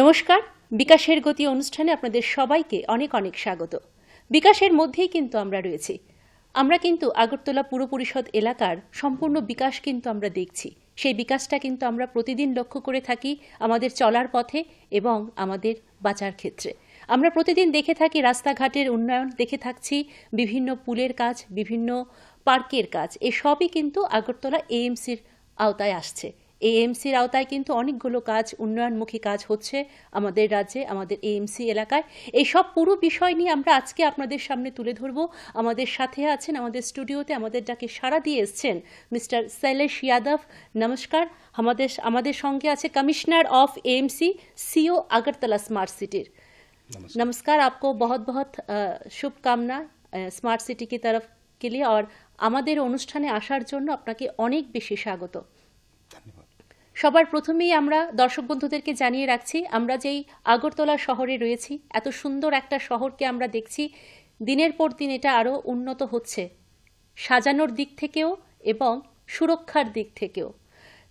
নমস্কার বিকাশের গতি অনুষ্ঠানে আপনাদের সবাইকে অনেক অনেক স্বাগত বিকাশের মধ্যেই কিন্তু আমরা রয়েছি আমরা কিন্তু আগরতলা পুর পরিষদ এলাকার সম্পূর্ণ বিকাশ কিন্তু আমরা দেখছি সেই বিকাশটা কিন্তু আমরা প্রতিদিন লক্ষ্য করে থাকি আমাদের চলার পথে এবং আমাদের বাঁচার ক্ষেত্রে আমরা প্রতিদিন দেখে থাকি রাস্তাঘাটের উন্নয়ন দেখে থাকছি বিভিন্ন পুলের কাজ বিভিন্ন পার্কের কাজ এসবই কিন্তু আগরতলা এএমসির আওতায় আসছে এএমসির আওতায় কিন্তু অনেকগুলো কাজ উন্নয়নমুখী কাজ হচ্ছে আমাদের রাজ্যে আমাদের এএমসি এলাকায় এই সব পুরো বিষয় নিয়ে আমরা আজকে আপনাদের সামনে তুলে ধরব আমাদের সাথে আছেন আমাদের স্টুডিওতে আমাদের ডাকে সাড়া দিয়ে এসছেন মিস্টার শৈলেশ ইয়াদব নমস্কার আমাদের আমাদের সঙ্গে আছে commissioner of AMC CEO Agartala smart সিটির নমস্কার আপকো आपको बहुत শুভকামনা স্মার্ট সিটি কি তরফ কে লিয়ে আর আমাদের অনুষ্ঠানে আসার জন্য আপনাকে অনেক বেশি স্বাগত সবার প্রথমেই আমরা দর্শক বন্ধুদেরকে জানিয়ে রাখছি আমরা যেই আগরতলা শহরে রয়েছি এত সুন্দর একটা শহরকে আমরা দেখছি দিনের পর দিন এটা আরও উন্নত হচ্ছে সাজানোর দিক থেকেও এবং সুরক্ষার দিক থেকেও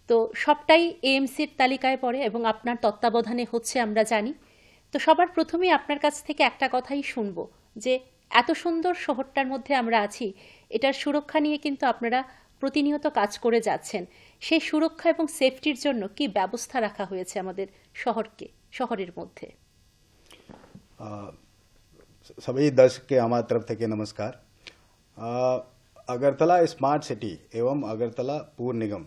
তো সবটাই এএমসির তালিকায় পড়ে এবং আপনার তত্ত্বাবধানে হচ্ছে আমরা জানি তো সবার প্রথমেই আপনার কাছ থেকে একটা কথাই শুনব যে এত সুন্দর শহরটার মধ্যে আমরা আছি এটার সুরক্ষা নিয়ে কিন্তু আপনারা প্রতিনিয়ত কাজ করে যাচ্ছেন সেই সুরক্ষা এবং সেফটির জন্য কি ব্যবস্থা রাখা হয়েছে আমাদের শহরকে শহরের মধ্যে সবাই দর্শককে আমার তরফ থেকে নমস্কার আগরতলা স্মার্ট সিটি এবং আগরতলা পুর নিগম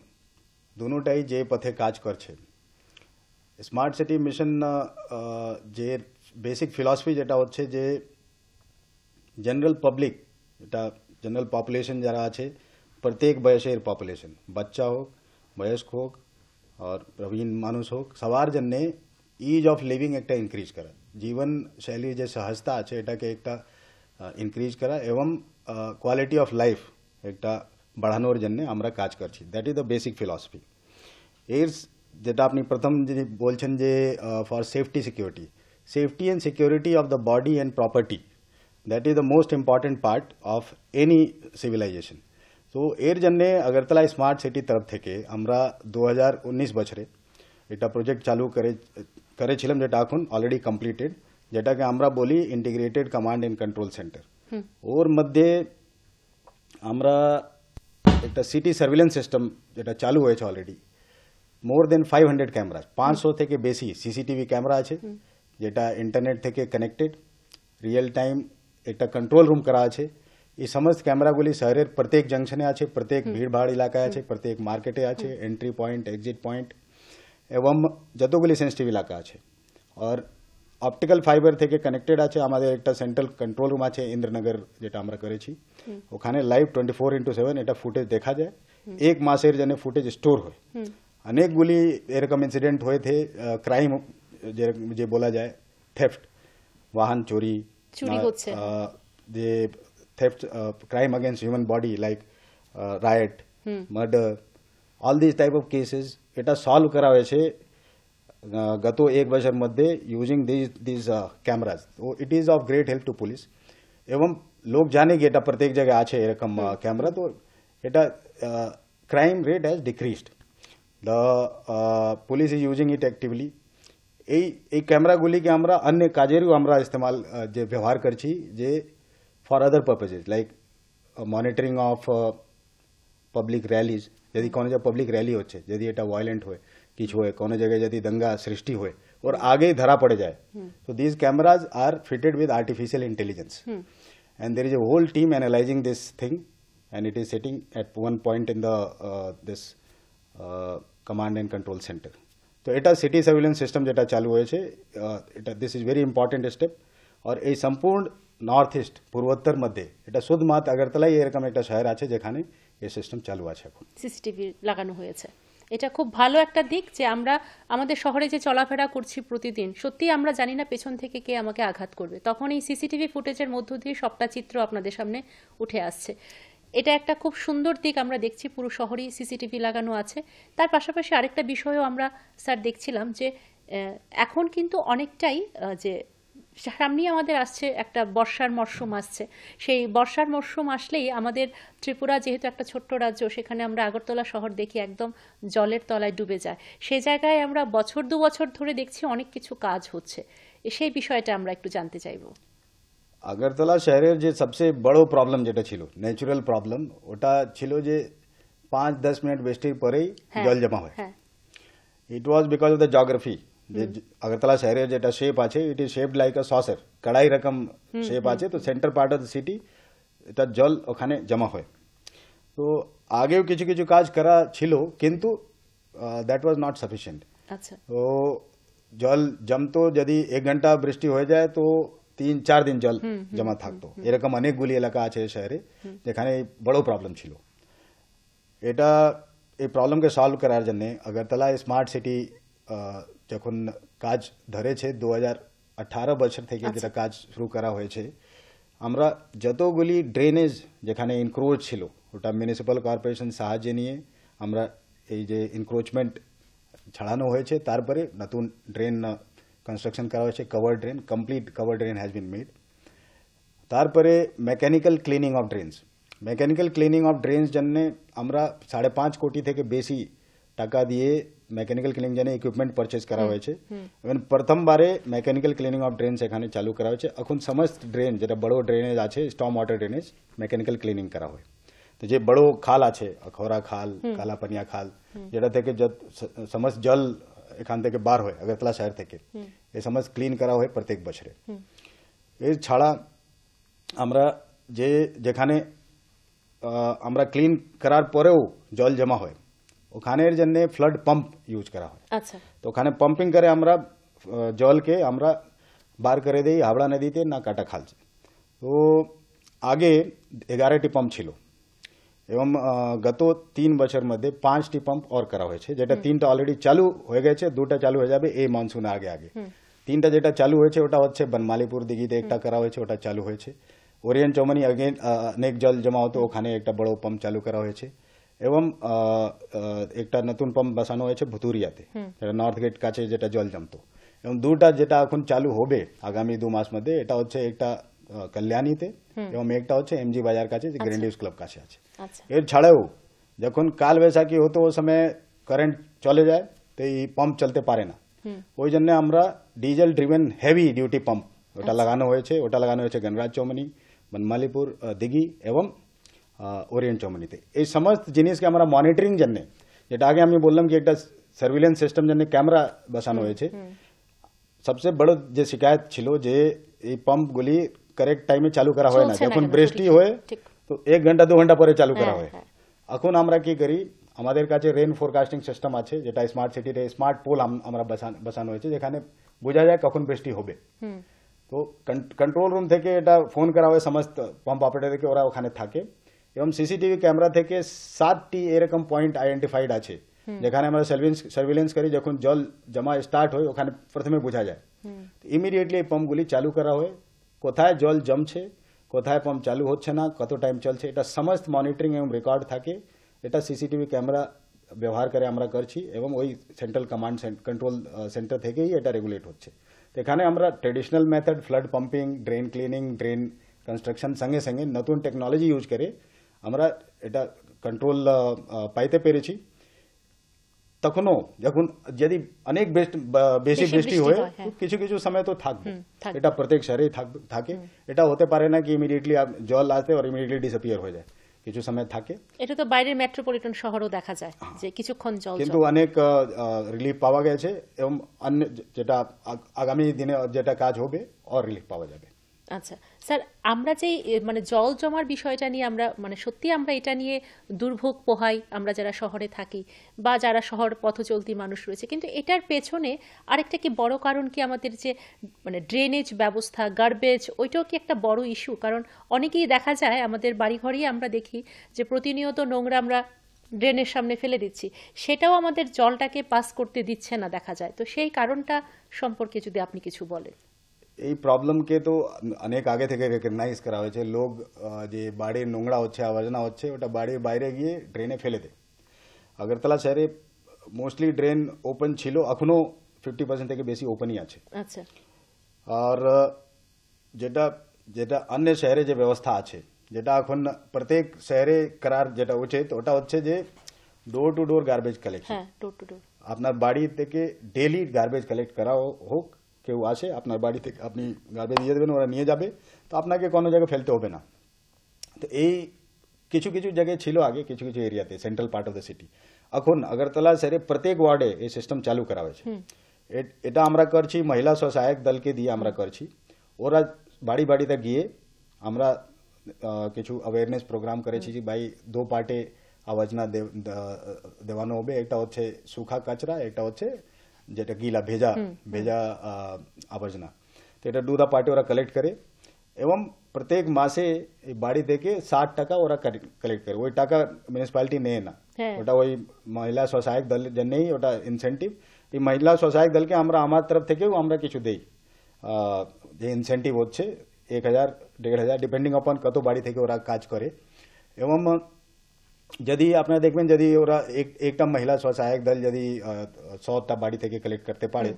দুটাই যে পথে কাজ করছে স্মার্ট সিটি মিশন যে বেসিক ফিলসফি যেটা হচ্ছে যে জেনারেল পাবলিক এটা জেনারেল পপুলেশন যারা আছে प्रत्येक वयशर पॉपुलेशन बच्चा हो वयस्क हो और प्रवीण मानुष हो सवार जन ने ईज ऑफ लिविंग एक इनक्रीज करा जीवन शैली जो सहजता आटा के एक इनक्रीज कर एवं क्वालिटी ऑफ लाइफ एक बढ़ानोर जन ने हमरा काज कर that is the basic philosophy एड्स जेटा अपनी प्रथम बोल for safety security safety and security of the body and property that is the most important part of any civilization তো এয়ার জননে আগরতলা স্মার্ট সিটি তরফ থেকে আমরা 2019 বছরে এটা প্রজেক্ট চালু করে করে ছিলাম যে ডাকুন অলরেডি কমপ্লিটেড যেটা কে আমরা বলি integrated command and control centre ওর মধ্যে আমরা একটা সিটি সার্ভিলেন্স সিস্টেম যেটা চালু হয়েছে অলরেডি মোর দ্যান 500 ক্যামেরা 500 থেকে বেশি सीसीटीवी ক্যামেরা আছে যেটা ইন্টারনেট থেকে কানেক্টেড রিয়েল টাইম একটা কন্ট্রোল রুম করা আছে ಈ ಸಮಸ್ತ ಕ್ಯಾಮೆರಾ ಗುಲಿ શહેರದ ಪ್ರतेक ಜಂಕ್ಷನ್ ಯಾಚೆ ಪ್ರतेक ಬಿಡಬಾರ್ ಇಲಾಕಾಯಾಚೆ ಪ್ರतेक ಮಾರ್ಕೆಟ್ ಯಾಚೆ ಎಂಟ್ರಿ ಪಾಯಿಂಟ್ ಎಕ್ಸಿಟ್ ಪಾಯಿಂಟ್ ಮತ್ತು ಜತೋಗುಲಿ ಸೆನ್ಸಿಟಿವ್ ಇಲಾಕಾಯಾಚೆ ಮತ್ತು ಆಪ್ಟಿಕಲ್ ಫೈಬರ್ ತೇಕೆ ಕನೆಕ್ಟೆಡ್ ಆಚೆ ಆಮಾದೆ 1 ಟಾ ಸೆಂಟ್ರಲ್ ಕಂಟ್ರೋಲ್ ರೂಮ್ ಆಚೆ ಇಂದ್ರನಗರ ಜೇ ತಾಮ್ರ ಕರೆಚಿ ಓಖಾನೆ ಲೈವ್ 24 * 7 ಎಡ ಫೂಟೇಜ್ دیکھا جائے 1 ಮಾಸೀರ್ ಜನ ಫೂಟೇಜ್ ಸ್ಟೋರ್ ಹೋ ಅನೇಕ ಗುಲಿ ಏ ರೆಕಮೆನ್ಸಿಡೆಂಟ್ ಹೋಯೆ ಥೆ ಕ್ರೈಮ್ ಜೇ ಜೇ બોಲಾ jaaye ಥೆಫ್ಟ್ ವಾಹನ್ ಚೋರಿ ಚೋರಿ ହೊಚೆ ಜೇ theft, uh, crime against human body like uh, riot, hmm. murder, all these type of cases it has solved કરાવે છે ગતો એક વર્ષ મધ્ય યુઝિંગ ધીઝ ધીઝ કેમેરાઝ તો it is of great help to police એવમ લોક જાનેગે એટા પ્રત્યેક જગ્યાએ આ છે એ રકમ કેમેરા તો એટા crime rate has decreased the police is using it actively এই এই ক্যামেরাগুলিকে अन्य অন্য কাজেরও इस्तेमाल जे व्यवहार कर ची जे for other purposes like monitoring of public rallies यदि कोनो जगह पब्लिक रैली होचे यदि एटा वायलेंट होए किछ होए कोनो जगह यदि दंगा सृष्टि होए और हम्म। आगे ही धरा पड़ जाए हम्म। तो these cameras are fitted with artificial intelligence and there is a whole team analysing this thing and it is sitting at one point in the this command and control centre तो एटा सिटी सर्विलेंस सिस्टम जेटा चालू हो this is very important step और ये संपूर्ण north east পূর্বোত্তর মধ্যে এটা শুধুমাত আগরতলায় এরকম একটা শহর আছে যেখানে এই সিস্টেম চালু আছে এখন সিসিটিভি লাগানো হয়েছে এটা খুব ভালো একটা দিক যে আমরা আমাদের শহরে যে চলাফেরা করছি প্রতিদিন সত্যি আমরা জানি না পেছন থেকে কে আমাকে আঘাত করবে তখন এই সিসিটিভি ফুটেজের মধ্য দিয়ে সবটা চিত্র আপনাদের সামনে উঠে আসছে এটা একটা খুব সুন্দর দিক আমরা দেখছি পুরো শহরেই সিসিটিভি লাগানো আছে তার পাশাপাশি আরেকটা বিষয়ও আমরা স্যার দেখছিলাম যে এখন কিন্তু অনেকটাই যে সামনেই আমাদের আসছে একটা বর্ষার মরশুম আসছে সেই বর্ষার মরশুম আসলেই আমাদের ত্রিপুরা যেহেতু একটা ছোট্ট রাজ্য সেখানে আমরা আগরতলা শহর দেখি একদম জলের তলায় ডুবে যায় সে জায়গায় আমরা বছর দু বছর ধরে দেখছি অনেক কিছু কাজ হচ্ছে সেই বিষয়টা আমরা একটু জানতে চাইব আগরতলা শহরের যে সবচেয়ে বড় প্রবলেম যেটা ছিল ন্যাচুরাল প্রবলেম ওটা ছিল যে পাঁচ দশ মিনিট বৃষ্টির পরেই হ্যাঁ, জল জমা হয় it was because of the geography The Agartala Shahri jet a shape ache, it like shaped সসের কড়াই রকম শেপ আছে তো centre part center part of the জল ওখানে জমা হয় তো আগেও কিছু কিছু কাজ করা ছিল কিন্তু দ্যাট ওয়াজ নট সাফিসিয়েন্ট তো জল জমতো যদি এক ঘন্টা বৃষ্টি হয়ে যায় তো তিন চার দিন জল জমা থাকতো এরকম অনেকগুলি এলাকা আছে শহরে যেখানে বড় প্রবলেম ছিল এটা এই প্রবলেমকে সলভ করার জন্যে আগরতলা স্মার্ট সিটি તકન કાજ ધરે છે 2018 વર્ષ થી કે જે કાજ શુરૂ करावा હોય છે આમરા જતોગલી ડ્રેનેજ જે ખાને ઇન્ક્રોચ ચિલો ઓટા મ્યુનિસિપલ કોર્પોરેશન સહાયજનીએ આમરા એ જે ઇન્ક્રોચમેન્ટ છળાનો હોય છે ત્યાર પરે નતુલ ડ્રેન કન્સ્ટ્રક્શન કરાવે છે cover drain complete cover drain has been made ત્યાર પરે mechanical cleaning of drains mechanical cleaning of drains જનમે આમરા 5.5 કોટી થી કે બેસી ટકા દીએ મેકેનિકલ ક્લિનિંગ જેને ઇક્વિપમેન્ટ પરચેસ કરાવે છે ઇવન પ્રથમ બારે મેકેનિકલ ક્લિનિંગ ઓફ ડ્રેન્સ એખાને ચાલુ કરાવે છે આખું સમસ્ત ડ્રેન જેટા બળો ડ્રેનેજ આ છે storm water drainage mechanical cleaning કરાવે તો જે બળો ખાલ আছে અખોરા ખાલ કાલાપનિયા ખાલ যেটা থেকে সমস্ত জল এখান থেকে বার হয় আগরতলা শহর থেকে এই সমস্ত ক্লিন করা হয় প্রত্যেক বছরে এর ছাড়া আমরা যে যেখানে আমরা ক্লিন করার পরেও জল জমা হয় ওখানের জন্য ফ্লাড পাম্প ইউজ করা হয় আচ্ছা তোখানে পাম্পিং করে আমরা জলকে আমরা বার করে দেই হাবড়া নদীতে না কাটা খালছে তো আগে 11 টি পাম্প ছিল এবং গত তিন বছর মধ্যে 5 টি পাম্প আর করা হয়েছে যেটা তিনটা ऑलरेडी চালু হয়ে গেছে দুইটা চালু হয়ে যাবে এই মনসুনে আগে আগে তিনটা যেটা চালু হয়েছে ওটা হচ্ছে বনমালিপুর দিঘিতে একটা করা হয়েছে ওটা চালু হয়েছে ওরিয়েন্ট জৌমনি अगेन অনেক জল জমা তো ওখানে একটা বড় পাম্প চালু করা হয়েছে એવમ একটা নতুন পাম্প বসানো হয়েছে ভুতুরিয়াতে যেটা নর্থ গেট কাছে যেটা জল জমতো এবং দুটা যেটা এখন চালু হবে আগামী দু মাস মধ্যে এটা হচ্ছে একটা কল্যাণীতে এবং একটা হচ্ছে এমজি বাজার কাছে যে গ্র্যান্ড ক্লাব কাছে আছে এর ছাড়াও যখন কাল বৈশাখী হতো ও সময় কারেন্ট চলে যায় তো এই পাম্প চলতে পারে না ওই জন্য আমরা diesel driven heavy duty pump ওটা লাগানো হয়েছে ওটা লাগানো হয়েছে গণরাজ চৌমনি বনমালিপুর দিঘি এবং ओरियन चौमनीते समस्त जिनिस के हमारा मॉनिटरिंग जन्ने ये आगे हमें बोललम कि एक सर्विलेंस सिस्टम जन्ने कैमरा बसाना हुए छे हम्म, हम्म। सबसे बड़ो जे शिकायत छिलो जे ये पंप गुली करेक्ट टाइम में चालू करा हुए ना जब उन ब्रेस्टी हुए तो एक घंटा दो घंटा पर चालू करा हुए अकुन हमरा की करी हमारे काचे रेन फोरकास्टिंग सिस्टम आछे जेटा स्मार्ट सिटी रे स्मार्ट पोल हम हमरा बसान हुए छे जेखाने बुझा जाए कखन ब्रेस्टी होबे हम्म। तो कंट्रोल रूम थे के एटा फोन करा हुए समस्त पंप ऑपरेटर के ओरा ओखाने थाके এবং সিসিটিভি ক্যামেরা থেকে সাতটি এরকম পয়েন্ট আইডেন্টিফাইড আছে যেখানে আমরা সার্ভিলেন্স করি যখন জল জমা স্টার্ট হয় ওখানে প্রথমে বোঝা যায় ইমিডিয়েটলি এই পাম্পগুলি চালু করা হয় কোথায় জল জমছে কোথায় পাম্প চালু হচ্ছে না কত টাইম চলছে এটা সমস্ত মনিটরিং এবং রেকর্ড থাকে এটা সিসিটিভি ক্যামেরা ব্যবহার করে আমরা করছি এবং ওই সেন্ট্রাল কমান্ড কন্ট্রোল সেন্টার থেকেই এটা রেগুলেট হচ্ছে তো এখানে আমরা traditional method flood pumping drain cleaning drain construction সঙ্গে সঙ্গে নতুন টেকনোলজি ইউজ করে আমরা এটা কন্ট্রোল পাইতে পেরেছি তখনও যখন যদি অনেক বেশি বৃষ্টি হয় হ্যাঁ। কিছু কিছু সময় তো থাকবে এটা প্রত্যেক শহরেই থাকে এটা হতে পারে না কি ইমিডিয়েটলি জল আসে আর ইমিডিয়েটলি ডিসঅ্যাপিয়ার হয়ে যায় কিছু সময় থাকে এটা তো বাইরের মেট্রোপলিটন শহরও দেখা যায় যে কিছুক্ষণ জল কিন্তু অনেক রিলিফ পাওয়া গেছে এবং অন্য যেটা আগামী দিনে যেটা কাজ হবে আর রিলিফ পাওয়া যাবে আচ্ছা স্যার আমরা যে মানে জল জমার বিষয়টা নিয়ে আমরা মানে সত্যি আমরা এটা নিয়ে দুর্ভোগ পোহাই আমরা যারা শহরে থাকি বা যারা শহর পথ চলতি মানুষ রয়েছে কিন্তু এটার পেছনে আরেকটা কি বড় কারণ কি আমাদের যে মানে ড্রেনেজ ব্যবস্থা গার্বেজ ওইটাও কি একটা বড় ইস্যু কারণ অনেকেই দেখা যায় আমাদের বাড়িঘরেই আমরা দেখি যে প্রতিনিয়ত নোংরা আমরা ড্রেনের সামনে ফেলে দিচ্ছি সেটাও আমাদের জলটাকে পাস করতে দিচ্ছে না দেখা যায় তো সেই কারণটা সম্পর্কে যদি আপনি কিছু বলেন એ પ્રોબ્લેમ કે તો અનેક આગેથી રેકગ્નાઇઝ કરાવે છે લોગ જે બાળે નોંગળા હોচ্ছে আবর্জনা હોচ্ছে ওটা বাড়ি বাইরে গিয়ে ড্রেনে ফেলে দেয় আগরতলা শহরে মোস্টলি ড্রেন ওপেন ছিল এখনো ফিফটি পার্সেন্ট থেকে বেশি ওপেনই আছে আচ্ছা আর যেটা যেটা অন্য শহরে যে ব্যবস্থা আছে যেটা এখন প্রত্যেক শহরে করার যেটা উচিত ওটা হচ্ছে যে door to door garbage collection আপনার বাড়ি থেকে ডেলি গার্বেজ কালেক্ট করা হোক কেউ আসে আপনার বাড়ি থেকে আপনি গার্বেজ দিয়ে দেবেন ওরা নিয়ে যাবে তো আপনাকে কোনো জায়গায় ফেলতে হবে না তো এই কিছু কিছু জায়গায় ছিল আগে কিছু কিছু এরিয়াতে central part of the city এখন আগরতলা শহরে প্রত্যেক ওয়ার্ডে এই সিস্টেম চালু করা হয়েছে এটা আমরা করছি মহিলা স্বসহায়ক দলকে দিয়ে আমরা করছি ওরা বাড়ি বাড়িতে গিয়ে আমরা কিছু অ্যাওয়ারনেস প্রোগ্রাম করেছি যে ভাই দো পার্টে আওয়াজনা দেওয়ানো হবে একটা হচ্ছে সুখা কাচরা একটা হচ্ছে যে টাকািলা ভেজা ভেজা আবর্জনা তেটা দুটা পাটি ওরা কালেকট করে এবং প্রত্যেক মাসে বাড়ি থেকে 7% ওরা কালেকট করে ওই টাকা মিউনিসিপালিটি নে না ওটা ওই মহিলা সহায়ক দল দেনে ওটা ইনসেনটিভ এই মহিলা সহায়ক দল কে আমরা আমার তরফ থেকে আমরা কিছু দেই যে ইনসেনটিভ হচ্ছে 1000 থেকে 1000 ডিপেন্ডিং अपॉन কত বাড়ি থেকে ওরা কাজ করে এবং যদি আপনারা দেখবেন যদি ওরা এক একটা মহিলা স্বসহায়ক দল যদি শহরটা বাড়ি থেকে কালেক্ট করতে পারে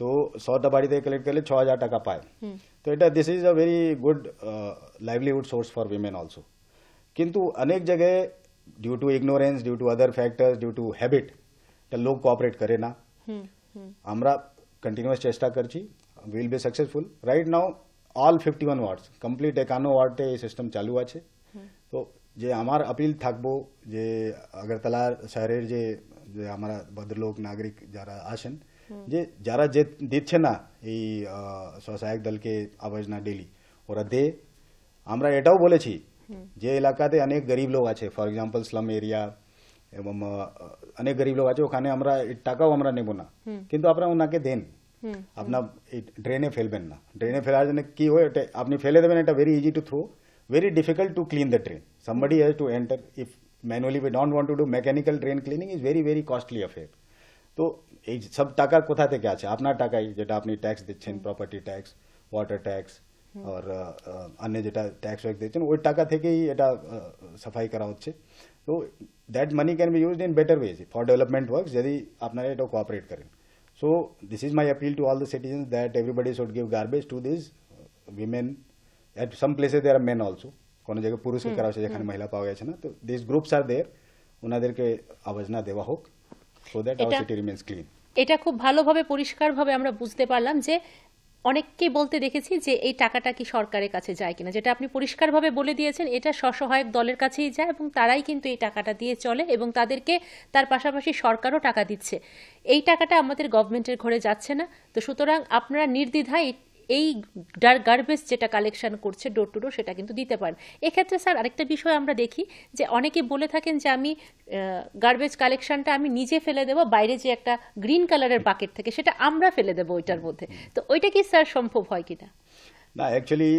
তো শহরটা বাড়ি থেকে কালেক্ট করলে ছ হাজার টাকা পায় তো এটা this is a very good livelihood source for women also কিন্তু অনেক জায়গায় due to ignorance due to other factors due to habit तो लोग कोऑपरेट करे ना हमारा कंटिन्यूस चेष्टा करची will be successful right now all 51 one wards complete एकानो वार्डे सिस्टम चालू आ तो যে আমার আপিল থাকবো যে আগরতলার শহরের যে যে আমরা ভদ্রলোক নাগরিক যারা আছেন যে যারা যে দিচ্ছে না এই স্বসহায়ক দলকে আবর্জনা ডেলি ওরা দে আমরা এটাও বলেছি যে এলাকাতে অনেক গরিব লোক আছে ফর এক্সাম্পল স্লাম এরিয়া এবং অনেক গরিব লোক আছে ওখানে আমরা টাকাও আমরা নেব না কিন্তু আপনারা ওনাকে দেন আপনার ড্রেনে ফেলবেন না ড্রেনে ফেলার জন্য কি হয় আপনি ফেলে দেবেন এটা very easy to throw very difficult to clean the drain. Somebody has to enter if manually we don't want to do mechanical drain cleaning is very very costly affair. So, sab taka kotha the kya cha? Apna taka ye jeta apni tax dechhen property tax, water tax, hmm. or अन्य uh, जेटा uh, tax वगैरह दें वो टाका थे कि ये टा सफाई कराऊँ चे that money can be used in better ways for development works यदि आपना ये to cooperate करें so this is my appeal to all the citizens that everybody should give garbage to these uh, women at some প্লেসে there are men কোনো জায়গায় পুরুষকে করা হয়েছে যেখানে মহিলা পাওয়া গেছে না তো দিস গ্রুপস আর দেয়ার ওনাদেরকে না দেওয়া হোক so that our city remains clean এটা খুব ভালোভাবে পরিষ্কারভাবে আমরা বুঝতে পারলাম যে অনেককে বলতে দেখেছি যে এই টাকাটা কি সরকারের কাছে যায় কিনা যেটা আপনি পরিষ্কারভাবে বলে দিয়েছেন এটা স্বসহায়ক দলের কাছেই যায় এবং তারাই কিন্তু এই টাকাটা দিয়ে চলে এবং তাদেরকে তার পাশাপাশি সরকারও টাকা দিচ্ছে এই টাকাটা আমাদের গভর্নমেন্টের ঘরে যাচ্ছে না তো সুতরাং আপনারা নির্দ্বিধায় এই গার্বেজ যেটা কালেকশন করছে ডোর টু ডোর সেটা কিন্তু দিতে পারেন এক্ষেত্রে স্যার আরেকটা বিষয় আমরা দেখি যে অনেকে বলে থাকেন যে আমি গার্বেজ কালেকশনটা আমি নিজে ফেলে দেবো বাইরে যে একটা গ্রিন কালারের বাকেট থাকে সেটা আমরা ফেলে দেবো ওইটার মধ্যে তো ওইটা কি স্যার সম্ভব হয় কিনা না actually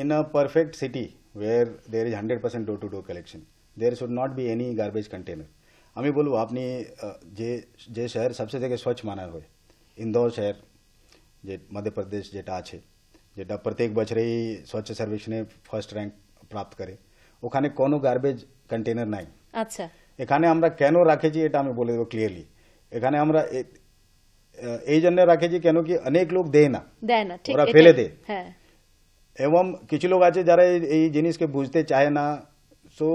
in a perfect city where there is hundred percent door to door collection there should not be any garbage container আমি বলবো আপনি যে যে শহর সবসে থেকে স্বচ্ছ माना হয় ইন্দোর শহর मध्य प्रदेश जेटा जेटा प्रत्येक बचरे ही स्वच्छ सर्वेक्षण फर्स्ट रैंक प्राप्त करे ओखाने कोनो गार्बेज कंटेनर नहीं अच्छा एखाने आमरा केन रखे एटा बोले देव क्लियरली एखाने आमरा ए रखे केन कि अनेक लोग दे ना फेले दे एवं किछु लोग आछे जारा ए के बुझते चाहे ना so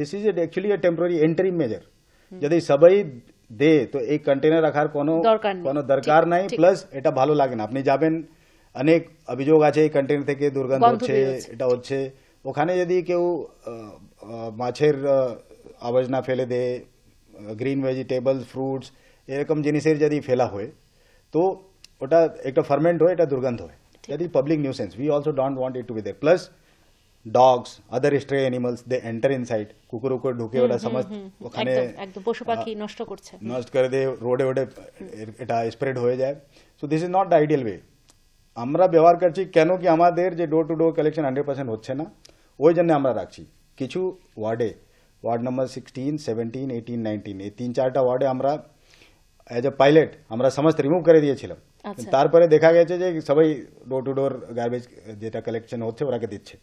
this is actually a temporary interim measure यदि सबई দে তো এই কন্টেনার রাখার কোনো কোনো দরকার নাই প্লাস এটা ভালো লাগে না আপনি যাবেন অনেক অভিযোগ আছে এই কন্টেনার থেকে দুর্গন্ধ হচ্ছে এটা হচ্ছে ওখানে যদি কেউ মাছের আবর্জনা ফেলে দে গ্রিন ভেজিটেবল ফ্রুটস এরকম জিনিসের যদি ফেলা হয় তো ওটা একটা ফার্মেন্ট হয় এটা দুর্গন্ধ হয় that is public nuisance we also don't want it to be there plus dogs, other stray animals, they enter inside. কুকুর উকুর ঢুকে ওরা সমস্ত ওখানে একদম পশু পাখি নষ্ট করছে নষ্ট করে দিয়ে রোডে ওডে এটা স্প্রেড হয়ে যায় so this is not the ideal way আমরা ব্যবহার করছি কেন কি আমাদের যে door to door collection hundred percent হচ্ছে না ওই জন্য আমরা রাখছি কিছু ওয়ার্ডে ward number sixteen seventeen eighteen nineteen এই তিন চারটা ওয়ার্ডে আমরা অ্যাজ এ পাইলট আমরা সমস্ত রিমুভ করে দিয়েছিলাম তারপরে দেখা গেছে যে সবাই ডোর টু ডোর গার্বেজ যেটা কালেকশন হচ্ছে ওরাকে দিচ্ছে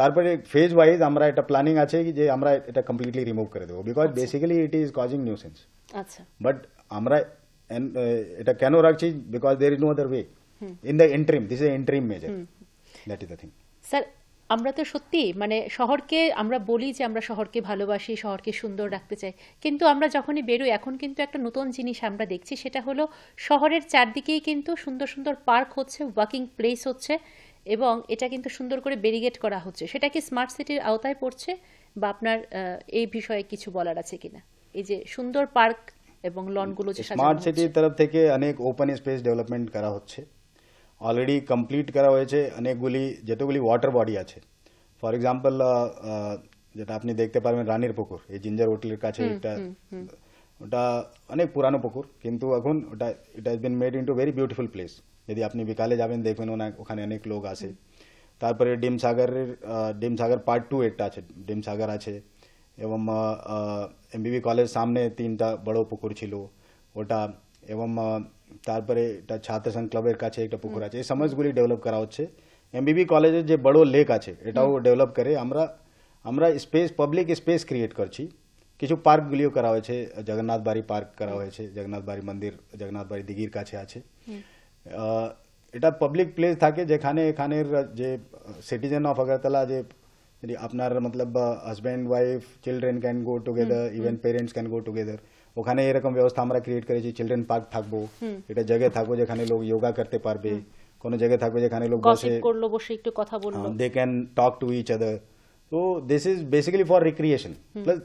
তারপরে ফেজ ওয়াইজ আমরা একটা প্ল্যানিং আছে যে আমরা এটা কমপ্লিটলি রিমুভ করে দেবো because basically it is causing nuisance but আমরা এটা কেন রাখছি because there is no other way in the interim this is interim measure that is the thing sir আমরা তো সত্যি মানে শহরকে আমরা বলি যে আমরা শহরকে ভালোবাসি শহরকে সুন্দর রাখতে চাই কিন্তু আমরা যখনই বেরোই এখন কিন্তু একটা নতুন জিনিস আমরা দেখছি সেটা হলো শহরের চারদিকেই কিন্তু সুন্দর সুন্দর পার্ক হচ্ছে ওয়াকিং প্লেস হচ্ছে এবং এটা কিন্তু সুন্দর করে ব্যারিগেট করা হচ্ছে সেটা কি স্মার্ট সিটির আওতায় পড়ছে বা আপনার এই বিষয়ে কিছু বলার আছে কিনা এই যে সুন্দর পার্ক এবং লনগুলো যে স্মার্ট সিটির তরফ থেকে অনেক ওপেন স্পেস ডেভেলপমেন্ট করা হচ্ছে অলরেডি কমপ্লিট করা হয়েছে অনেকগুলি যতগুলি ওয়াটার বডি আছে ফর এক্সাম্পল যেটা আপনি দেখতে পারবেন রানীর পুকুর এই জিঞ্জার হোটেলের কাছে একটা ওটা অনেক পুরানো পুকুর কিন্তু এখন ওটা it has been made into very beautiful place যদি আপনি বিকালে যাবেন দেখবেন ওনা ওখানে অনেক লোক আসে তারপরে ডিম সাগরের ডিম সাগর পার্ট টু একটা আছে ডিম সাগর আছে এবং এমবিবি কলেজ সামনে তিনটা বড় পুকুর ছিল ওটা এবং তারপরে এটা ছাত্র সংঘ ক্লাবের কাছে একটা পুকুর আছে এই সমাজগুলি ডেভেলপ করা হচ্ছে এমবিবি কলেজের যে বড় লেক আছে এটাও ডেভেলপ করে আমরা আমরা স্পেস পাবলিক স্পেস ক্রিয়েট করছি কিছু পার্কগুলিও করা হয়েছে জগন্নাথ জগন্নাথবাড়ি পার্ক করা হয়েছে জগন্নাথ জগন্নাথবাড়ি মন্দির জগন্নাথবাড়ি দিঘির কাছে আছে এটা পাবলিক প্লেস থাকে যেখানে এখানের যে সিটিজেন অফ আগরতলা যে আপনার মতলব husband wife children can go together even parents can go together ওখানে এরকম ব্যবস্থা আমরা ক্রিয়েট করেছি চিলড্রেন পার্ক থাকবো এটা জায়গায় থাকবো যেখানে লোক যোগা করতে পারবে কোনো জায়গায় থাকবে যেখানে লোক বসে করলো বসে একটু কথা বললো they can talk to each other তো this is basically for recreation plus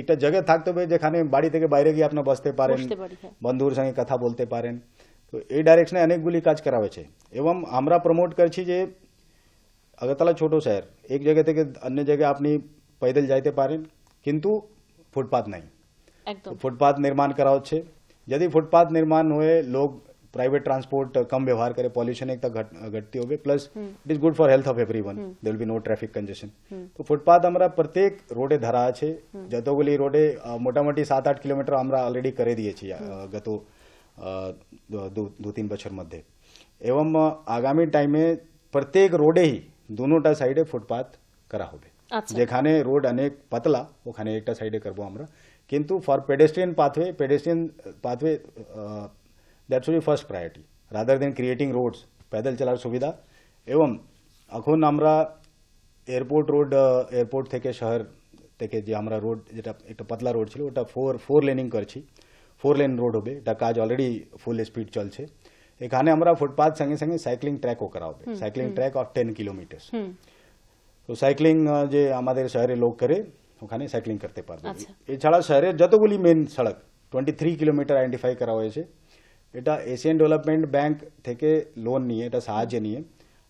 એક તા જગ્યા થાત તો મે જે ખાને બારી તકે બાયરે ગઈ આપના બસતે પરેન બંધુર સંગે કથા બોલતે પરેન તો એ ડાયરેક્શને અનેક ગુલી કાજ કરાવે છે એવમ આમરા પ્રમોટ કરછી જે અગતલા છોટો શહેર એક જગ્યા તે કે અન્ય જગ્યા આપની પેદલ જાইতে પરેન કિંંતુ ફૂટપાથ નહી એકદમ ફૂટપાથ નિર્માણ કરાવ છે જદી ફૂટપાથ નિર્માણ હોય લોગ प्राइवेट ट्रांसपोर्ट uh, कम व्यवहार करे पॉल्यूशन एक घट घटती होगी plus it is good for health of everyone there be no traffic congestion तो फूटपाथ हमारा प्रत्येक रोडे धरा है हम्म। जतोगुली रोडे मोटा मोटी सात आठ किलोमीटर हमारा ऑलरेडी करे दिए छे हम्म। गत दो तीन बछर मध्य एवं आगामी टाइमे प्रत्येक रोडे ही दोनों साइडे फुटपाथ करा हो अच्छा। जेखाने रोड अनेक पतला वो खाने एक साइडे करबो हमरा किंतु for pedestrian pathway pedestrian pathway that should first priority rather rather creating roads roads চলার সুবিধা এবং এখন আমরা এয়ারপোর্ট রোড এয়ারপোর্ট থেকে শহর থেকে যে আমরা রোড যেটা একটা পাতলা রোড ছিল ওটা ফোর ফোর লেনিং করছি ফোর লেন রোড হবে এটা কাজ অলরেডি ফুল স্পিড চলছে এখানে আমরা ফুটপাথ সঙ্গে সঙ্গে সাইক্লিং ট্র্যাকও করা হবে cycling track of ten kilometre তো সাইক্লিং যে আমাদের শহরে লোক করে ওখানে সাইক্লিং করতে পারবে এছাড়া শহরের যতগুলি মেন সড়ক টোয়েন্টি থ্রি কিলোমিটার আইডেন্টিফাই করা হয়েছে এটা এশিয়ান ডেভেলপমেন্ট ব্যাংক থেকে লোন নিয়ে এটা সাহায্য নিয়ে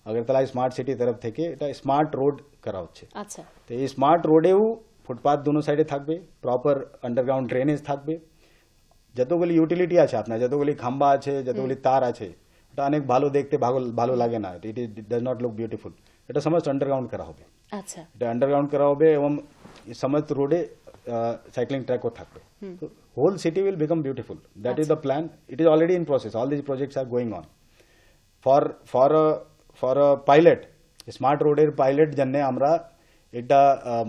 আগরতলা স্মার্ট সিটি তরফ থেকে এটা স্মার্ট রোড করা হচ্ছে আচ্ছা। তো এই স্মার্ট রোডেও ফুটপাথ দুনো সাইডে থাকবে প্রপার আন্ডারগ্রাউন্ড ড্রেনেজ থাকবে যতগুলি ইউটিলিটি আছে আপনার যতগুলি খাম্বা আছে যতগুলি তার আছে এটা অনেক ভালো দেখতে ভালো ভালো লাগে না it is does not look beautiful এটা সমস্ত আন্ডারগ্রাউন্ড করা হবে আচ্ছা। এটা আন্ডারগ্রাউন্ড করা হবে এবং সমস্ত রোডে cycling track or thakke. So whole city will become beautiful. That is the plan. It is already in process. All these projects are going on. For for a for a pilot, smart রোডের pilot জন্য আমরা একটা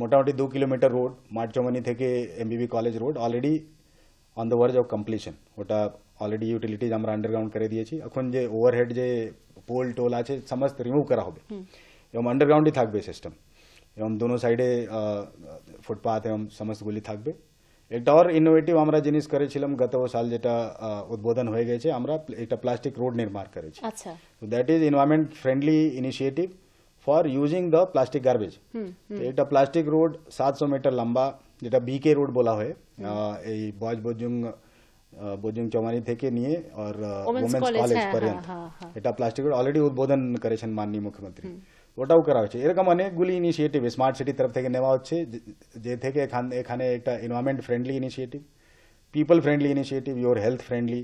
মোটামুটি দু kilometre road মাঠচমনি থেকে MBB college road already on the verge of completion ওটা already utilities আমরা আন্ডারগ্রাউন্ড করে দিয়েছি এখন যে ওভারহেড যে পোল টোল আছে সমস্ত রিমুভ করা হবে এবং আন্ডারগ্রাউন্ডই থাকবে সিস্টেম एवं दोनों साइडे फुटपाथ एवं समस्तगुली থাকবে একটা और ইনোভেটিভ আমরা জিনিস করেছিলাম গত সাল যেটা উদ্বোধন হয়ে গেছে আমরা একটা প্লাস্টিক রোড নির্মাণ করেছি আচ্ছা so that is environment friendly initiative for using the plastic garbage তো একটা প্লাস্টিক রোড 700 মিটার লম্বা যেটা বিকে রোড বলা হয় এই বজ বজুং বোজিং চৌমারি থেকে নিয়ে আর ওমেন্স কলেজ পর্যন্ত এটা প্লাস্টিক রোড অলরেডি উদ্বোধন করেছেন মাননীয় মুখ্যমন্ত্রী ওটাও করা হচ্ছে এরকম অনেক গুড ইনিশিয়েটিভ স্মার্ট সিটি তরফ থেকে নেওয়া হচ্ছে যে থেকে এখানে একটা environment friendly initiative people friendly initiative your health friendly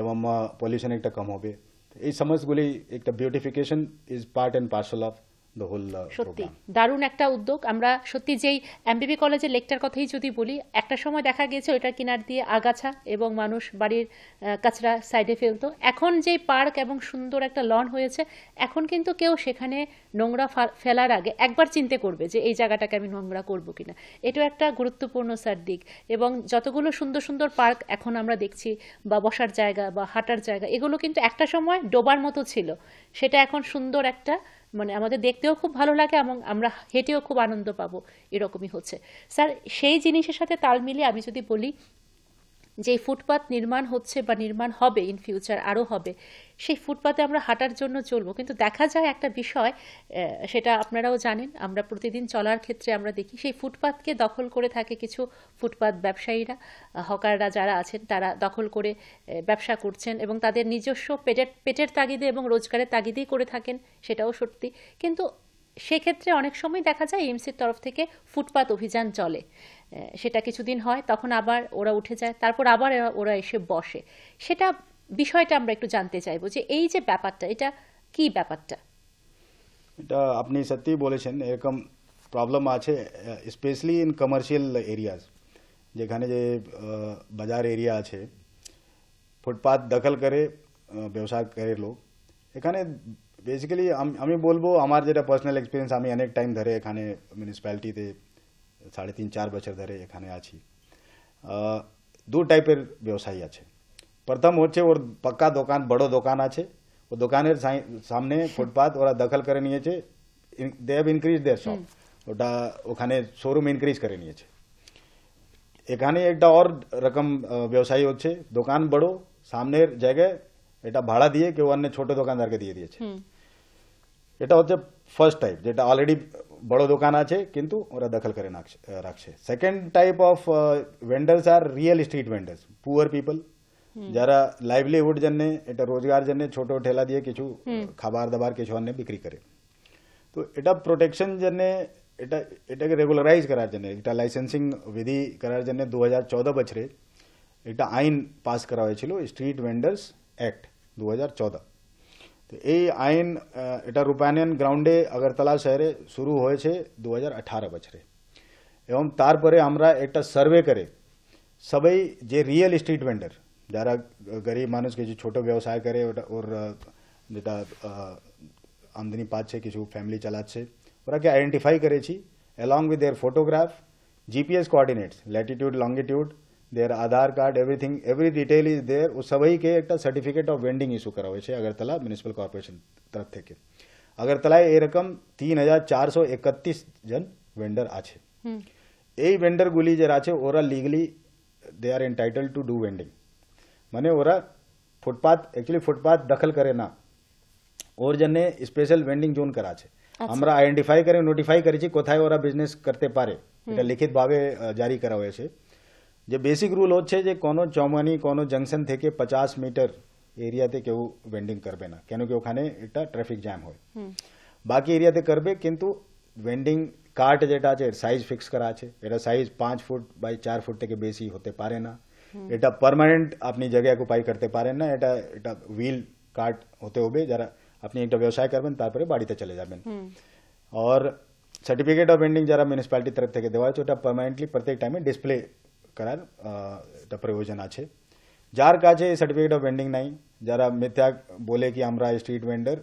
এবং পলিউশন একটু কম হবে এই সমস্ত গুলি একটা beautification is part and parcel of Uh, সত্যি দারুণ একটা উদ্যোগ আমরা সত্যি যেই এমবিবি কলেজে লেকটার কথাই যদি বলি একটা সময় দেখা গেছে ওটার কিনার দিয়ে আগাছা এবং মানুষ বাড়ির কাচরা সাইডে ফেলতো এখন যেই পার্ক এবং সুন্দর একটা লন হয়েছে এখন কিন্তু কেউ সেখানে নোংরা ফেলার আগে একবার চিনতে করবে যে এই জায়গাটাকে আমি নোংরা করব কিনা এটাও একটা গুরুত্বপূর্ণ স্যার দিক এবং যতগুলো সুন্দর সুন্দর পার্ক এখন আমরা দেখছি বা বসার জায়গা বা হাঁটার জায়গা এগুলো কিন্তু একটা সময় ডোবার মতো ছিল সেটা এখন সুন্দর একটা মানে আমাদের দেখতেও খুব ভালো লাগে এবং আমরা হেঁটেও খুব আনন্দ পাবো এরকমই হচ্ছে স্যার সেই জিনিসের সাথে তাল মিলিয়ে আমি যদি বলি যে ফুটপাত নির্মাণ হচ্ছে বা নির্মাণ হবে ইন ফিউচার আরও হবে সেই ফুটপাতে আমরা হাঁটার জন্য চলবো কিন্তু দেখা যায় একটা বিষয় সেটা আপনারাও জানেন আমরা প্রতিদিন চলার ক্ষেত্রে আমরা দেখি সেই ফুটপাতকে দখল করে থাকে কিছু ফুটপাত ব্যবসায়ীরা হকাররা যারা আছেন তারা দখল করে ব্যবসা করছেন এবং তাদের নিজস্ব পেটের পেটের তাগিদে এবং রোজগারের তাগিদেই করে থাকেন সেটাও সত্যি কিন্তু সেক্ষেত্রে অনেক সময় দেখা যায় এইমসির তরফ থেকে ফুটপাত অভিযান চলে সেটা কিছুদিন হয় তখন আবার ওরা উঠে যায় তারপর আবার ওরা এসে বসে সেটা বিষয়টা আমরা একটু জানতে চাইব যে এই যে ব্যাপারটা এটা কি ব্যাপারটা এটা আপনি সত্যি বলেছেন এরকম প্রবলেম আছে স্পেশালি ইন কমার্শিয়াল এরিয়াজ যেখানে যে বাজার এরিয়া আছে ফুটপাথ দখল করে ব্যবসা করে লোক এখানে বেসিক্যালি আমি বলবো আমার যেটা পার্সোনাল এক্সপিরিয়েন্স আমি অনেক টাইম ধরে এখানে মিউনিসিপ্যালিটিতে সাড়ে তিন চার বছর ধরে এখানে আছি দু টাইপের ব্যবসায়ী আছে প্রথম হচ্ছে ওর পাক্কা দোকান বড় দোকান আছে ও দোকানের সামনে ফুটপাথ ওরা দখল করে নিয়েছে they have increase their shop ওটা ওখানে শোরুম ইনক্রিজ করে নিয়েছে এখানে একটা অর রকম ব্যবসায়ী হচ্ছে দোকান বড় সামনের জায়গায় এটা ভাড়া দিয়ে কেউ অন্য ছোট দোকানদারকে দিয়ে দিয়েছে এটা হচ্ছে ফার্স্ট টাইপ যেটা অলরেডি বড় দোকান আছে কিন্তু ওরা দখল করে রাখছে সেকেন্ড টাইপ অফ ভেন্ডার্স আর real street vendors poor people যারা লাইভলিহুড জন্য এটা রোজগার জন্য ছোট ঠেলা দিয়ে কিছু খাবার দাবার কিছু অন্য বিক্রি করে তো এটা প্রোটেকশন জন্য এটা এটাকে রেগুলারাইজ করার জন্য এটা লাইসেন্সিং বিধি করার জন্য দু হাজার চৌদ্দ বছরে একটা আইন পাস করা হয়েছিল স্ট্রিট ভেন্ডার্স অ্যাক্ট দু হাজার চৌদ্দ એ આયન એટા રૂપાનિયન ગ્રાઉન્ડે અગરતલા શહેરે શરૂ થયે છે 2018 બચરે એવમ ત્યાર પરે આમરા એકટા સર્વે કરે સબઈ જે રિયલ એસ્ટેટ વેન્ડર જરા ગરીબ માનસ કે જે છોટો વ્યવસાય કરે ઓર નેતા આંદની પાછે કે જો ફેમિલી ચલાત છે બરા કે આઈડેન્ટિફાઈ કરે છે along with their photograph GPS coordinates latitude longitude there Aadhaar card everything every detail is there वो सभी के एक सर्टिफिकेट ऑफ वेंडिंग इश्यू करा हुआ अगरतला म्यूनसिपल कॉर्पोरेशन तरफ थे अगरतला ए रकम तीन हजार चार सौ इकतीस जन वेंडर आ वेंडर गुली जरा ओरा legally they are entitled to do vending मैंने ओरा फुटपाथ एक्चुअली फुटपाथ दखल करे ना और जन ने स्पेशल वेन्डिंग जोन करा अच्छा। हमरा आइडेंटिफाई करे नोटिफाई करे कोथाए ओरा बिजनेस करते पारे हम्म। लिखित भावे जारी करा हुआ जो बेसिक रूल होनो चौमानी को जंगशन थे पचास मीटर एरिया वेंडिंग कर बेना क्यों के खाने एक ट्रैफिक जैम हो बाकी एरिया कर बे किंतु वेंडिंग कार्ट जेटा साइज फिक्स करा साइज पांच फुट बाय चार फुट के बेसि होते पारे ना एटा परमानेंट अपनी जगह ऑक्युपाई करते पारे ना एटा एटा व्हील कार्ट होते हो बे जरा अपनी एक व्यवसाय कर बेपर बाड़ी चले जाबे और सर्टिफिकेट ऑफ वेंडिंग जरा म्यूनसिपालिटी तरफ थे देवा परमानेंटली प्रत्येक टाइम डिस्प्ले করার প্রয়োজন আছে যার কাছে সার্টিফিকেট অফ ভেন্ডিং নাই যারা মিথ্যা বলে কি আমরা স্ট্রিট ভেন্ডার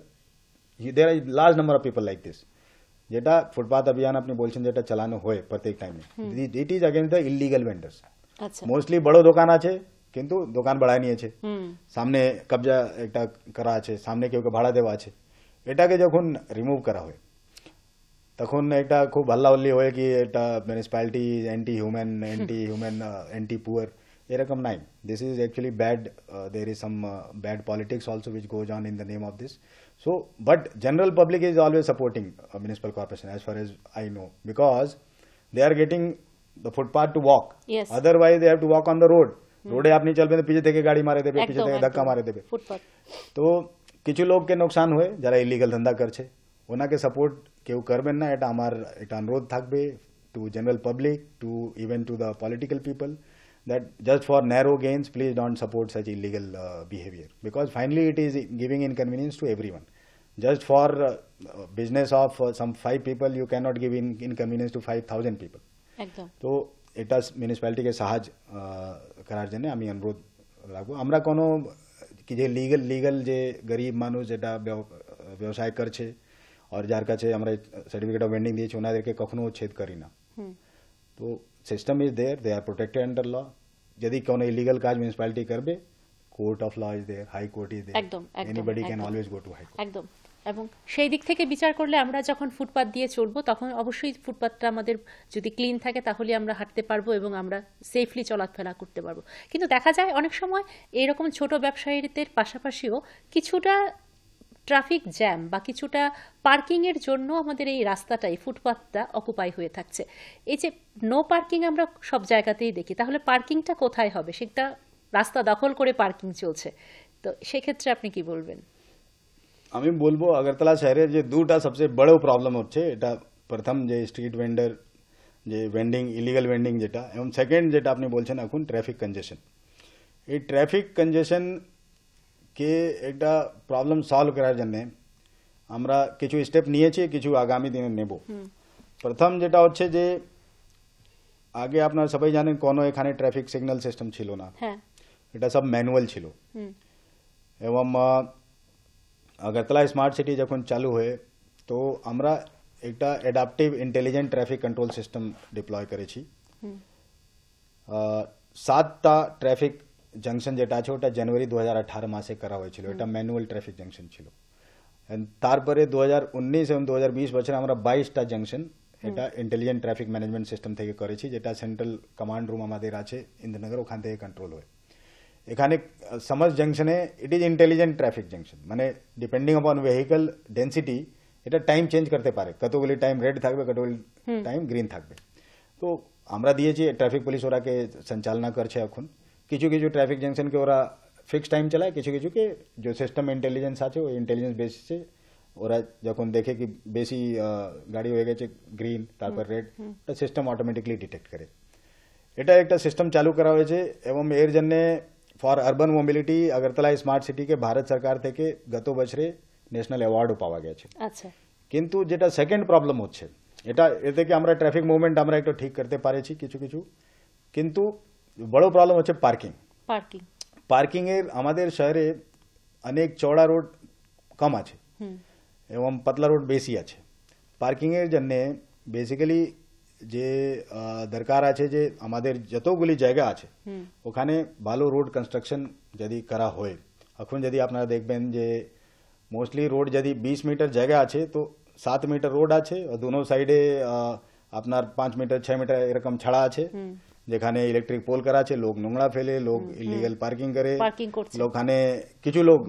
দের আর large number of people like this যেটা ফুটপাথ অভিযান আপনি বলছেন যেটা চালানো হয় প্রত্যেক টাইমে it is against the illegal vendors mostly বড় দোকান আছে কিন্তু দোকান বাড়ায় নিয়েছে সামনে কবজা একটা করা আছে সামনে কেউ ভাড়া দেওয়া আছে এটাকে যখন রিমুভ করা হয় તખુન একটা খুব হাল্লা হল্লি হয় কি এটা municipality is anti human anti human anti poor এরকম নাই this is actually bad there is some bad politics also which goes on in the name of this so but general public is always supporting municipal corporation as far as I know because they are getting the footpath to walk otherwise they have to walk on the road रोडे आप नहीं चल पाए तो पीछे देखे गाड़ी मारे देवे पीछे देखे धक्का मारे देवे तो किचु लोग के नुकसान हुए जरा इलीगल धंधा कर छे ओना के सपोर्ट क्यों करबें ना हमारे अनुरोध थकबे to general public to even to the political people that just for narrow gains please don't support such illegal behaviour because finally it is giving inconvenience to everyone just for business of some five people you can not give in inconvenience to five thousand people तो it as municipality के सहाज करार जन अनुरोध लागू हमारा को legal legal जे गरीब मानूष जेटा व्यवसाय कर আর যার কাছে আমরা সার্টিফিকেট অফ ভেন্ডিং দিয়েছি ওনাদেরকে কখনো উচ্ছেদ করি না তো system is there they are protected under law যদি কোনো ইলিগাল কাজ মিউনিসিপ্যালিটি করবে court of law is there high court is there একদম anybody can always go to high court একদম এবং সেই দিক থেকে বিচার করলে আমরা যখন ফুটপাথ দিয়ে চলবো তখন অবশ্যই ফুটপাথটা আমাদের যদি ক্লিন থাকে তাহলে আমরা হাঁটতে পারবো এবং আমরা সেফলি চলাফেরা করতে পারবো কিন্তু দেখা যায় অনেক সময় এরকম ছোট ব্যবসায়ীদের পাশাপাশিও কিছুটা ট্রাফিক জ্যাম বা কিছুটা পার্কিংয়ের জন্য আমাদের এই রাস্তাটা এই ফুটপাথটা অকুপাই হয়ে থাকছে এই যে নো পার্কিং আমরা সব জায়গাতেই দেখি তাহলে পার্কিংটা কোথায় হবে সেটা রাস্তা দখল করে পার্কিং চলছে তো সেক্ষেত্রে আপনি কি বলবেন আমি বলবো আগরতলা শহরের যে দুটা সবচেয়ে বড় প্রবলেম হচ্ছে এটা প্রথম যে স্ট্রিট ভেন্ডার যে ভেন্ডিং ইলিগাল ভেন্ডিং যেটা এবং সেকেন্ড যেটা আপনি বলছেন এখন ট্রাফিক কনজেশন এই ট্রাফিক কনজেশন কে একটা প্রবলেম সলভ করার জন্য আমরা কিছু স্টেপ নিয়েছি কিছু আগামী দিনে নেব প্রথম যেটা হচ্ছে যে আগে আপনার সবাই জানেন কোনো এখানে ট্রাফিক সিগন্যাল সিস্টেম ছিল না হ্যাঁ। এটা সব ম্যানুয়াল ছিল এবং আগরতলা স্মার্ট সিটি যখন চালু হয়ে তো আমরা একটা adaptive intelligent traffic control system deploy করেছি সাতটা ট্রাফিক जंक्शन जेटा आछे ओटा जनवरी 2018 मासे करा होय छिलो हम्म। एटा मैनुअल ट्रैफिक जंक्शन छिलो एंड तार परे 2019 एवं 2020 बछर हमरा 22 टा जंक्शन हम्म। एटा इंटेलिजेंट ट्रैफिक मैनेजमेंट सिस्टम थेके करे छि जेटा सेंट्रल कमांड रूम हमरा दे राछे इंद्रनगर ओखान थेके कंट्रोल होय एखाने समझ जंक्शन है it is intelligent traffic junction माने डिपेंडिंग अपॉन व्हीकल डेंसिटी এটা টাইম চেঞ্জ করতে रेड কতগুলি টাইম রেড থাকবে কতগুলি টাইম গ্রিন থাকবে তো আমরা দিয়েছি ট্রাফিক পুলিশ ওরাকে সঞ্চালনা করছে এখন কিছু কিছু যে ট্রাফিক জংশন কে ওরা ফিক্স টাইম চলে কিছু কিছু কে যে সিস্টেম ইনটেলিজেন্স আছে ও ইনটেলিজেন্স বেসিস সে ওরা যখন দেখে কি বেশি গাড়ি হই গেছে গ্রিন তারপর রেড সিস্টেম অটোমেটিক্যালি ডিটেক্ট করে এটা একটা সিস্টেম চালু করা হয়েছে এমএমএর জন নে for urban mobility Agartala smart city কে ভারত সরকার থেকে গতোবচরে ন্যাশনাল অ্যাওয়ার্ড পাওয়া গেছে আচ্ছা কিন্তু যেটা সেকেন্ড প্রবলেম হচ্ছে এটা এতকে আমরা ট্রাফিক মুভমেন্ট আমরা একটু ঠিক করতে পারেছি কিছু কিছু কিন্তু বড়ো প্রবলেম আছে পার্কিং পার্কিং পার্কিং এ আমাদের শহরে অনেক চوڑا রোড কম আছে হুম एवं পাতলা রোড বেশি আছে পার্কিং এর জন্য बेसिकली जे দরকার আছে যে আমাদের যতগুলি জায়গা আছে ওখানে ভালো রোড কনস্ট্রাকশন যদি করা হয় এখন যদি আপনারা দেখবেন যে मोस्टली রোড যদি 20 মিটার জায়গা আছে তো 7 মিটার রোড আছে ও দুোনো সাইডে আপনার 5 মিটার 6 মিটার এরকম ছড়া আছে হুম যেখানে ইলেকট্রিক পোল করা আছে লোক নোংরা ফেলে লোক ইলিগাল পার্কিং করে লোকখানে কিছু লোক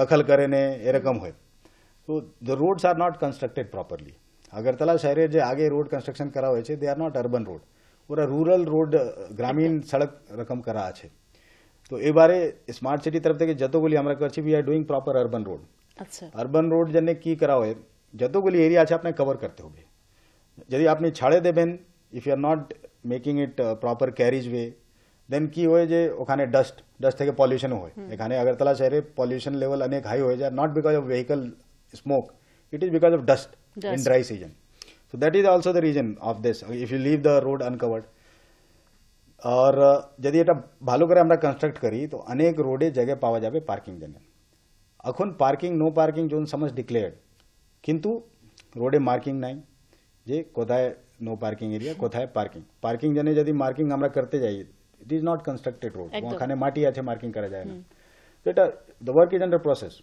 দখল করে নে এরকম হয় তো the roads are not constructed properly Agartala শহরে যে আগে রোড কনস্ট্রাকশন করা হয়েছে they are not urban road ওরা রুরাল রোড গ্রামীণ সড়ক রকম করা আছে তো এবারে স্মার্ট সিটি তরফ থেকে যতগুলি আমরা করছি we are doing proper urban road আচ্ছা রোড জন্য কি করা হয় যতগুলি এরিয়া আছে আপনাকে কভার করতে হবে যদি আপনি ছাড়ে দেবেন if you are not making it proper carriageway then কি হয় যে ওখানে ডাস্ট ডাস্ট থেকে পলিউশন হয় এখানে আগরতলা শহরে পলিউশন লেভেল অনেক হাই হয়ে যায় not because of vehicle smoke it is because of dust in dry season So that is also the reason of this. If you leave the road uncovered. और यदि এটা ভালো করে আমরা কনস্ট্রাক্ট করি তো অনেক রোডে জায়গা পাওয়া যাবে পার্কিং জন্য এখন পার্কিং নো পার্কিং জোন সমস ডিক্লেয়ার্ড কিন্তু রোডে মার্কিং নাই যে কোথায় নো পার্কিং এরিয়া কোথায় পার্কিং পার্কিং জন্য যদি মার্কিং আমরা করতে যাই it is not constructed road ওখানে মাটি আছে মার্কিং করা যায় না তো এটা the work is under process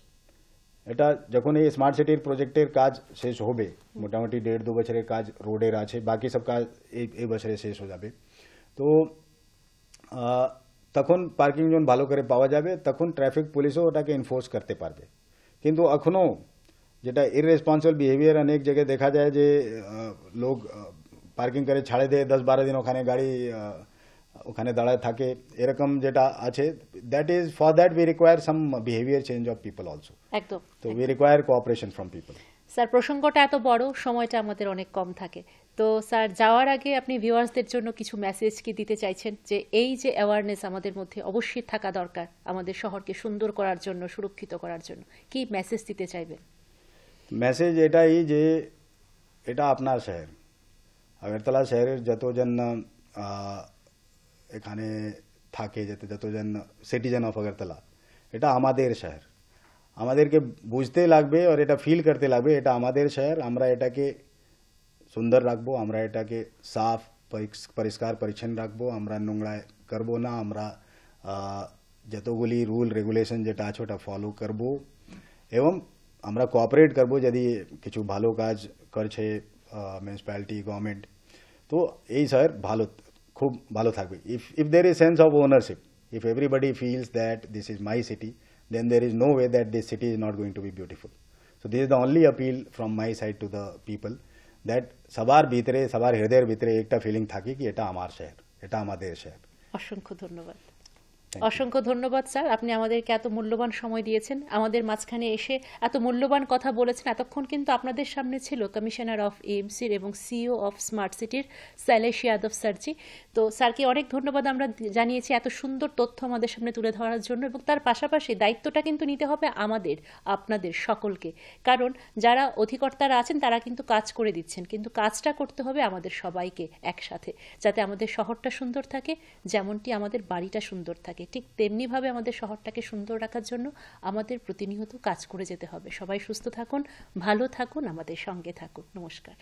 এটা যখন এই স্মার্ট সিটির প্রজেক্টের কাজ শেষ হবে মোটামুটি দেড় দু বছরের কাজ রোডের আছে বাকি সব কাজ এই এই বছরে শেষ হয়ে যাবে তো তখন পার্কিং জোন ভালো করে পাওয়া যাবে তখন ট্রাফিক পুলিশও ওটাকে এনফোর্স করতে পারবে কিন্তু এখনও যেটা ইরেসপন্সিবল বিহেভিয়ার অনেক জায়গায় দেখা যায় যে লোক পার্কিং করে ছাড়ে দেয় দশ বারো দিন ওখানে গাড়ি ওখানে দাঁড়ায় থাকে এরকম যেটা আছে that is for that we require some behaviour change of people also একদম তো we require cooperation from people sir প্রসঙ্গটা এত বড় সময়টা আমাদের অনেক কম থাকে তো স্যার যাওয়ার আগে আপনি ভিউয়ার্সদের জন্য কিছু মেসেজ কি দিতে চাইছেন যে এই যে অ্যাওয়ারনেস আমাদের মধ্যে অবশ্যই থাকা দরকার আমাদের শহরকে সুন্দর করার জন্য সুরক্ষিত করার জন্য কি মেসেজ দিতে চাইবেন মেসেজ এটাই যে এটা আপনার শহর আগরতলা এর যতজন এখানে থাকে যেতে যতজন সিটিজেন অফ আগরতলা এটা আমাদের শহর আমাদেরকে বুঝতে লাগবে আর এটা ফিল করতে লাগবে এটা আমাদের শহর আমরা এটাকে সুন্দর রাখবো আমরা এটাকে साफ পরিষ্কর পরিছন্ন রাখবো আমরা নুংড়া করবো না আমরা যতগুলি রুল রেগুলেশন যেটা আছে ওটা ফলো করবো এবং আমরা কোঅপারেট করবো যদি কিছু ভালো কাজ করছে म्यूनसिपालिटी uh, गवर्नमेंट तो यही शहर भलो खूब भलो थकबे if if there is sense of ownership if everybody feels that this is my city then there is no way that this city is not going to be beautiful so this is the only appeal from my side to the people that सवार भितरे सवार हृदय भितरे एक filling थकी कि यहाँ हमार शहर यहाँ हमारे शहर असंख्य धन्यवाद অসংখ্য ধন্যবাদ স্যার আপনি আমাদেরকে এত মূল্যবান সময় দিয়েছেন আমাদের মাঝখানে এসে এত মূল্যবান কথা বলেছেন এতক্ষণ কিন্তু আপনাদের সামনে ছিল কমিশনার অফ এমসির এবং সিও অফ স্মার্ট সিটির শৈলেশ যাদব স্যারজি তো স্যারকে অনেক ধন্যবাদ আমরা জানিয়েছি এত সুন্দর তথ্য আমাদের সামনে তুলে ধরার জন্য এবং তার পাশাপাশি দায়িত্বটা কিন্তু নিতে হবে আমাদের আপনাদের সকলকে কারণ যারা অধিকর্তারা আছেন তারা কিন্তু কাজ করে দিচ্ছেন কিন্তু কাজটা করতে হবে আমাদের সবাইকে একসাথে যাতে আমাদের শহরটা সুন্দর থাকে যেমনটি আমাদের বাড়িটা সুন্দর থাকে ঠিক তেমনিভাবে আমাদের শহরটাকে সুন্দর রাখার জন্য আমাদের প্রতিনিয়ত কাজ করে যেতে হবে সবাই সুস্থ থাকুন ভালো থাকুন আমাদের সঙ্গে থাকুন নমস্কার